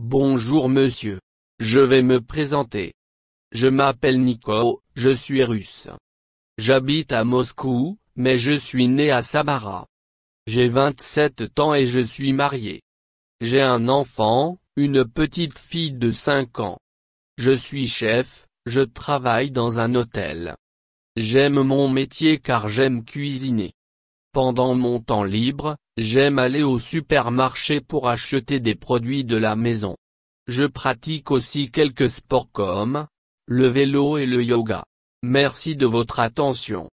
Bonjour monsieur. Je vais me présenter. Je m'appelle Nico, je suis russe. J'habite à Moscou, mais je suis né à Sabara. J'ai 27 ans et je suis marié. J'ai un enfant, une petite fille de 5 ans. Je suis chef, je travaille dans un hôtel. J'aime mon métier car j'aime cuisiner. Pendant mon temps libre, J'aime aller au supermarché pour acheter des produits de la maison. Je pratique aussi quelques sports comme, le vélo et le yoga. Merci de votre attention.